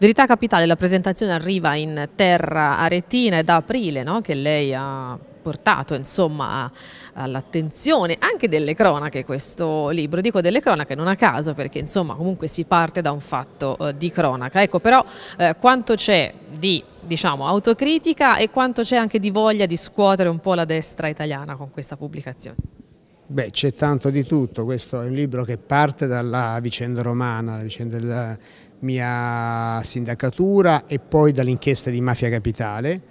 Verità Capitale, la presentazione arriva in terra aretina, è da aprile no? che lei ha portato insomma all'attenzione anche delle cronache questo libro, dico delle cronache non a caso perché insomma comunque si parte da un fatto eh, di cronaca, ecco però eh, quanto c'è di diciamo autocritica e quanto c'è anche di voglia di scuotere un po' la destra italiana con questa pubblicazione? Beh c'è tanto di tutto, questo è un libro che parte dalla vicenda romana, la vicenda del mia sindacatura e poi dall'inchiesta di Mafia Capitale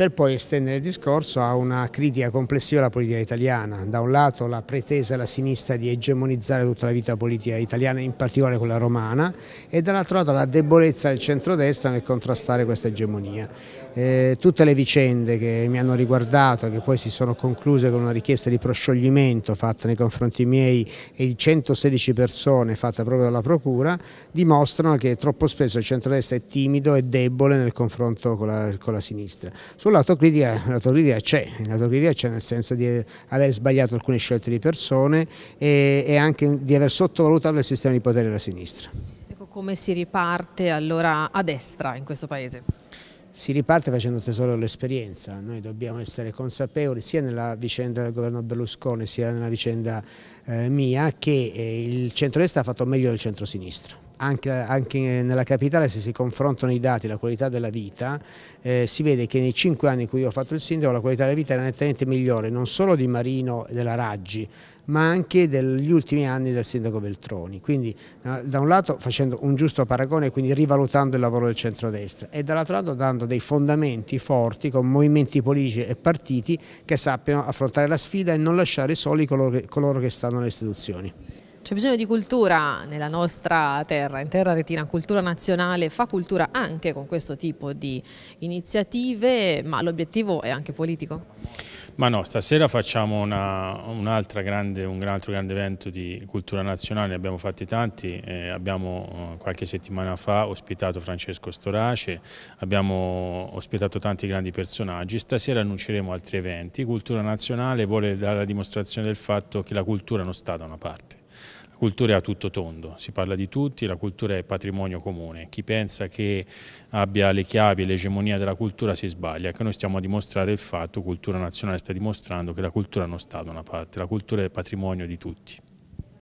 per poi estendere il discorso a una critica complessiva alla politica italiana. Da un lato la pretesa della sinistra di egemonizzare tutta la vita politica italiana, in particolare quella romana, e dall'altro lato la debolezza del centrodestra nel contrastare questa egemonia. Eh, tutte le vicende che mi hanno riguardato, che poi si sono concluse con una richiesta di proscioglimento fatta nei confronti miei e di 116 persone fatta proprio dalla Procura, dimostrano che troppo spesso il centrodestra è timido e debole nel confronto con la, con la sinistra. Sul Sull'autocritica l'autocritica c'è, l'autocritica c'è nel senso di aver sbagliato alcune scelte di persone e, e anche di aver sottovalutato il sistema di potere della sinistra. Ecco come si riparte allora a destra in questo paese? si riparte facendo tesoro dell'esperienza, noi dobbiamo essere consapevoli sia nella vicenda del governo Berlusconi sia nella vicenda eh, mia che eh, il centro centrodestra ha fatto meglio del centro-sinistra anche, anche, nella capitale se si confrontano i dati, la qualità della vita, eh, si vede che nei cinque anni in cui io ho fatto il sindaco la qualità della vita era nettamente migliore, non solo di Marino e della Raggi, ma anche degli ultimi anni del sindaco Veltroni. Quindi da un lato facendo un giusto paragone, quindi rivalutando il lavoro del centrodestra e dall'altro lato dando dei fondamenti forti con movimenti politici e partiti che sappiano affrontare la sfida e non lasciare soli coloro che, coloro che stanno nelle istituzioni. C'è bisogno di cultura nella nostra terra, in terra retina, cultura nazionale, fa cultura anche con questo tipo di iniziative, ma l'obiettivo è anche politico? Ma no, stasera facciamo una, un, grande, un altro grande evento di cultura nazionale, ne abbiamo fatti tanti, eh, abbiamo eh, qualche settimana fa ospitato Francesco Storace, abbiamo ospitato tanti grandi personaggi, stasera annunceremo altri eventi, cultura nazionale vuole dare la dimostrazione del fatto che la cultura non sta da una parte. La cultura è a tutto tondo, si parla di tutti, la cultura è patrimonio comune. Chi pensa che abbia le chiavi e l'egemonia della cultura si sbaglia, che noi stiamo a dimostrare il fatto, cultura nazionale sta dimostrando che la cultura non sta da una parte, la cultura è patrimonio di tutti.